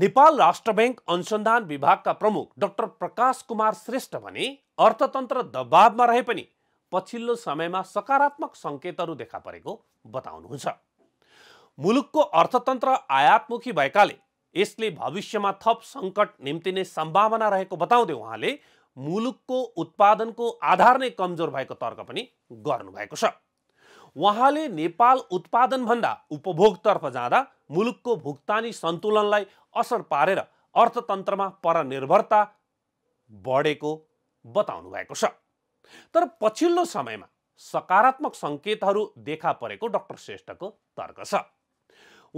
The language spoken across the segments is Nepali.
नेपाल राष्ट्र बैंक अनुसन्धान विभागका प्रमुख डाक्टर प्रकाश कुमार श्रेष्ठ भने अर्थतन्त्र दबावमा रहे पनि पछिल्लो समयमा सकारात्मक सङ्केतहरू देखा परेको बताउनुहुन्छ मुलुकको अर्थतन्त्र आयातमुखी भएकाले यसले भविष्यमा थप सङ्कट निम्तिने सम्भावना रहेको बताउँदै उहाँले मुलुकको उत्पादनको आधार नै कमजोर भएको तर्क पनि गर्नुभएको छ उहाँले नेपाल उत्पादनभन्दा उपभोगतर्फ जाँदा मुलुकको भुक्तानी सन्तुलनलाई असर पारेर अर्थतन्त्रमा परनिर्भरता बढेको बताउनु भएको छ तर पछिल्लो समयमा सकारात्मक सङ्केतहरू देखा परेको डक्टर श्रेष्ठको तर्क छ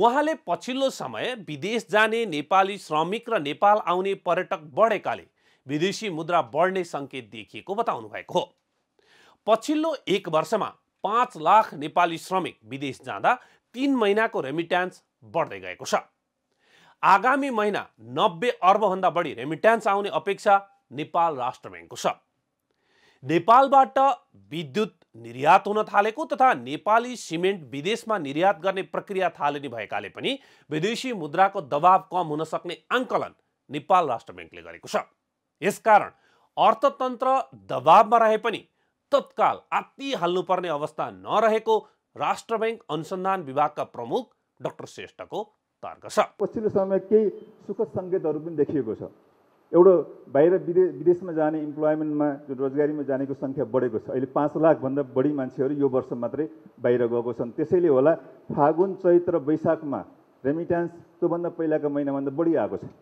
उहाँले पछिल्लो समय विदेश जाने नेपाली श्रमिक र नेपाल आउने पर्यटक बढेकाले विदेशी मुद्रा बढ्ने सङ्केत देखिएको बताउनु भएको हो पछिल्लो एक वर्षमा पाँच लाख नेपाली श्रमिक विदेश जाँदा तिन महिनाको रेमिट्यान्स बढ्दै गएको छ आगामी महिना नब्बे अर्बभन्दा बढी रेमिट्यान्स आउने अपेक्षा नेपाल राष्ट्र ब्याङ्कको छ नेपालबाट विद्युत निर्यात हुन थालेको तथा नेपाली सिमेन्ट विदेशमा निर्यात गर्ने प्रक्रिया थालिने भएकाले पनि विदेशी मुद्राको दबाव कम हुन सक्ने आङ्कलन नेपाल राष्ट्र ब्याङ्कले गरेको छ यसकारण अर्थतन्त्र दबावमा रहे पनि तत्काल आत्ति हाल्नुपर्ने अवस्था नरहेको राष्ट्र ब्याङ्क अनुसन्धान विभागका प्रमुख डाक्टर श्रेष्ठको तर्क छ पछिल्लो समय केही सुखद सङ्केतहरू पनि देखिएको छ एउटा बाहिर विदेश विदेशमा जाने इम्प्लोइमेन्टमा जो रोजगारीमा जानेको सङ्ख्या बढेको छ अहिले पाँच लाखभन्दा बढी मान्छेहरू यो वर्ष मात्रै बाहिर गएको छन् त्यसैले होला फागुन चैत्र वैशाखमा रेमिट्यान्स त्योभन्दा पहिलाको महिनाभन्दा बढी आएको छ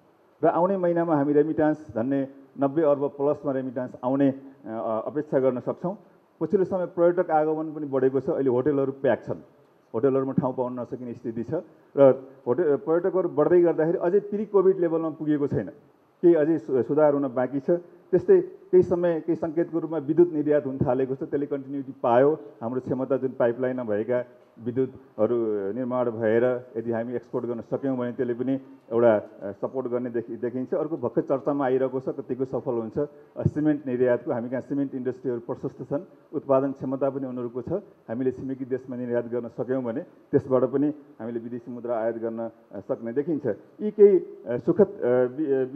र आउने महिनामा हामी रेमिट्यान्स भन्ने नब्बे अर्ब प्लसमा रेमिट्यान्स आउने अपेक्षा गर्न सक्छौँ पछिल्लो समय पर्यटक आगमन पनि बढेको छ अहिले होटेलहरू प्याक छन् होटलहरूमा ठाउँ पाउन नसकिने स्थिति छ र होटेल पर्यटकहरू बढ्दै गर्दाखेरि अझै प्रि कोभिड लेभलमा पुगेको छैन केही अझै सुधार हुन बाँकी छ त्यस्तै केही समय केही सङ्केतको रूपमा विद्युत निर्यात हुन थालेको छ त्यसले कन्टिन्युटी पायो हाम्रो क्षमता जुन पाइपलाइनमा भएका विद्युतहरू निर्माण भएर यदि हामी एक्सपोर्ट गर्न सक्यौँ भने त्यसले पनि एउटा सपोर्ट गर्ने देखि देखिन्छ अर्को भर्खर चर्चामा आइरहेको छ कतिको सफल हुन्छ सिमेन्ट निर्यातको हामी कहाँ सिमेन्ट इन्डस्ट्रीहरू प्रशस्त छन् उत्पादन क्षमता पनि उनीहरूको छ हामीले छिमेकी देशमा निर्यात गर्न सक्यौँ भने त्यसबाट पनि हामीले विदेशी मुद्रा आयात गर्न सक्ने देखिन्छ यी केही सुखद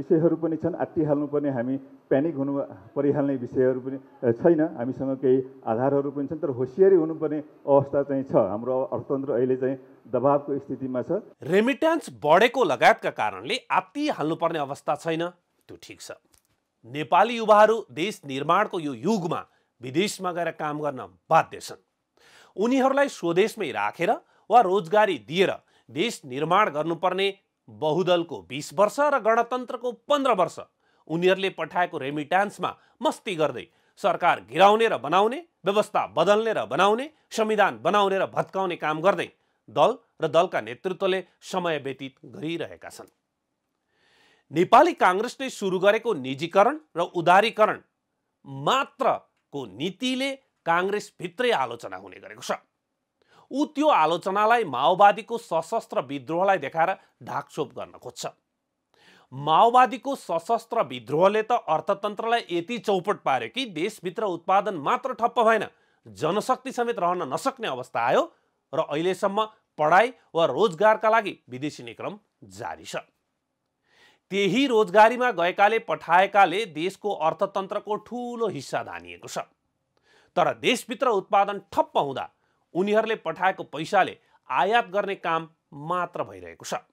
विषयहरू पनि छन् आत्ति हाल्नुपर्ने हामी प्यानिक हुनु परिहाल्ने विषयहरू पनि छैन हामीसँग केही आधारहरू पनि छन् तर होसियारी हुनुपर्ने अवस्था चाहिँ छ हाम्रो अर्थतन्त्र अहिले चाहिँ दबावको स्थितिमा छ रेमिट्यान्स बढेको लगायतका कारणले आत्ति हाल्नुपर्ने अवस्था छैन त्यो ठिक छ नेपाली युवाहरू देश निर्माणको यो युगमा विदेशमा गएर काम गर्न बाध्य छन् उनीहरूलाई स्वदेशमै राखेर रा वा रोजगारी दिएर देश निर्माण गर्नुपर्ने बहुदलको बिस वर्ष र गणतन्त्रको पन्ध्र वर्ष उनीहरूले पठाएको रेमिट्यान्समा मस्ती गर्दै सरकार घिराउने र बनाउने व्यवस्था बदल्ने र बनाउने संविधान बनाउने र भत्काउने काम गर्दै दल र दलका नेतृत्वले समय व्यतीत गरिरहेका छन् नेपाली काङ्ग्रेसले सुरु गरेको निजीकरण र उदारीकरण मात्रको नीतिले काङ्ग्रेसभित्रै आलोचना हुने गरेको छ ऊ त्यो आलोचनालाई माओवादीको सशस्त्र विद्रोहलाई देखाएर ढाकछोप गर्न खोज्छ माओवादीको सशस्त्र विद्रोहले त अर्थतन्त्रलाई यति चौपट पार्यो कि देशभित्र उत्पादन मात्र ठप्प भएन जनशक्ति समेत रहन नसक्ने अवस्था आयो र अहिलेसम्म पढाइ वा रोजगारका लागि विदेशी निक्रम जारी छ त्यही रोजगारीमा गएकाले पठाएकाले देशको अर्थतन्त्रको ठुलो हिस्सा धानिएको छ तर देशभित्र उत्पादन ठप्प हुँदा उनीहरूले पठाएको पैसाले आयात गर्ने काम मात्र भइरहेको छ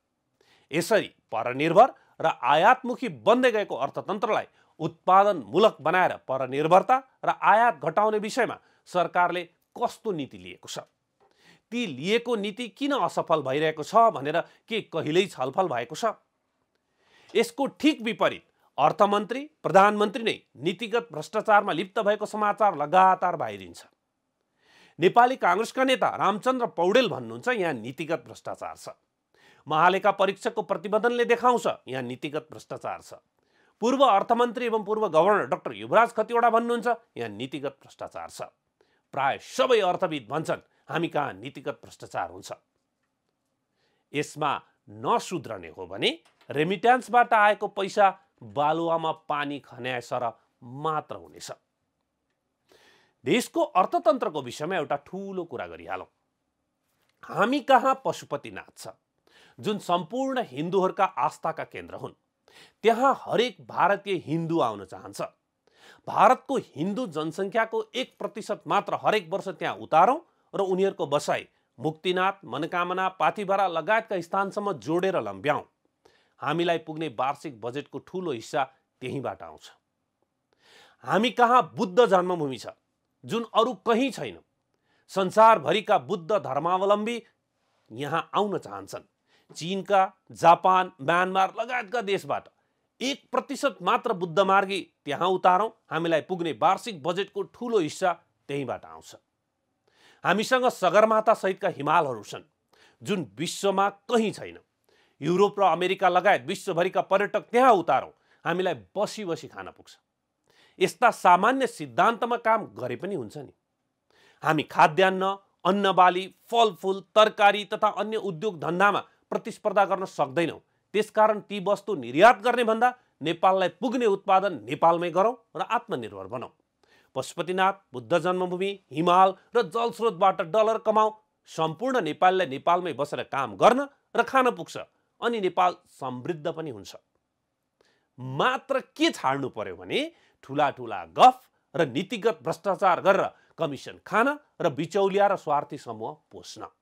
यसरी परनिर्भर र आयातमुखी बन्दै गएको अर्थतन्त्रलाई उत्पादनमूलक बनाएर परनिर्भरता र आयात घटाउने विषयमा सरकारले कस्तो नीति लिएको छ ती लिएको नीति किन असफल भइरहेको छ भनेर के कहिल्यै छलफल भएको छ यसको ठिक विपरीत अर्थमन्त्री प्रधानमन्त्री नै नीतिगत भ्रष्टाचारमा लिप्त भएको समाचार लगातार बाहिरिन्छ नेपाली काङ्ग्रेसका नेता रामचन्द्र पौडेल भन्नुहुन्छ यहाँ नीतिगत भ्रष्टाचार छ महालेखा परीक्षकको प्रतिवेदनले देखाउँछ यहाँ नीतिगत भ्रष्टाचार छ पूर्व अर्थमन्त्री एवं पूर्व गभर्नर डाक्टर युवराज खतिवडा भन्नुहुन्छ यहाँ नीतिगत भ्रष्टाचार छ प्राय सबै अर्थविद भन्छन् हामी कहाँ नीतिगत भ्रष्टाचार हुन्छ यसमा नसुध्रने हो भने रेमिट्यान्सबाट आएको पैसा बालुवामा पानी खन्याएसर सर मात्र हुनेछ देशको अर्थतन्त्रको विषयमा एउटा ठुलो कुरा गरिहालौँ हामी कहाँ पशुपतिनाथ छ जुन सम्पूर्ण हिन्दूहरूका आस्थाका केन्द्र हुन् त्यहाँ हरेक भारतीय हिन्दू आउन चाहन्छ भारतको हिन्दू जनसङ्ख्याको एक प्रतिशत मात्र हरेक वर्ष त्यहाँ उतारौँ र उनीहरूको बसाइ मुक्तिनाथ मनकामना पाथिभरा लगायतका स्थानसम्म जोडेर लम्ब्याउँ हामीलाई पुग्ने वार्षिक बजेटको ठुलो हिस्सा त्यहीँबाट आउँछ हामी कहाँ बुद्ध जन्मभूमि छ जुन अरू कहीँ छैन संसारभरिका बुद्ध धर्मावलम्बी यहाँ आउन चाहन्छन् चिनका जापान म्यानमार लगायतका देशबाट एक प्रतिशत मात्र बुद्धमार्गी त्यहाँ उतारौँ हामीलाई पुग्ने वार्षिक बजेटको ठुलो हिस्सा त्यहीँबाट आउँछ हामीसँग सगरमाथासहितका हिमालहरू छन् जुन विश्वमा कहीँ छैन युरोप र अमेरिका लगायत विश्वभरिका पर्यटक त्यहाँ उतारौँ हामीलाई बसी बसी खान पुग्छ यस्ता सामान्य सिद्धान्तमा काम गरे पनि हुन्छ नि हामी खाद्यान्न अन्नबाली फलफुल तरकारी तथा अन्य उद्योग धन्दामा प्रतिस्पर्धा गर्न सक्दैनौँ त्यसकारण ती वस्तु निर्यात गर्ने भन्दा नेपाललाई पुग्ने उत्पादन नेपालमै गरौँ र आत्मनिर्भर बनाऊ पशुपतिनाथ बुद्ध जन्मभूमि हिमाल र जलस्रोतबाट डलर कमाऊ सम्पूर्ण नेपाललाई नेपालमै बसेर काम गर्न र खान पुग्छ अनि नेपाल समृद्ध पनि हुन्छ मात्र के छाड्नु पर्यो भने ठुला ठुला गफ र नीतिगत भ्रष्टाचार गरेर कमिसन खान र बिचौलिया र स्वार्थी समूह पोस्न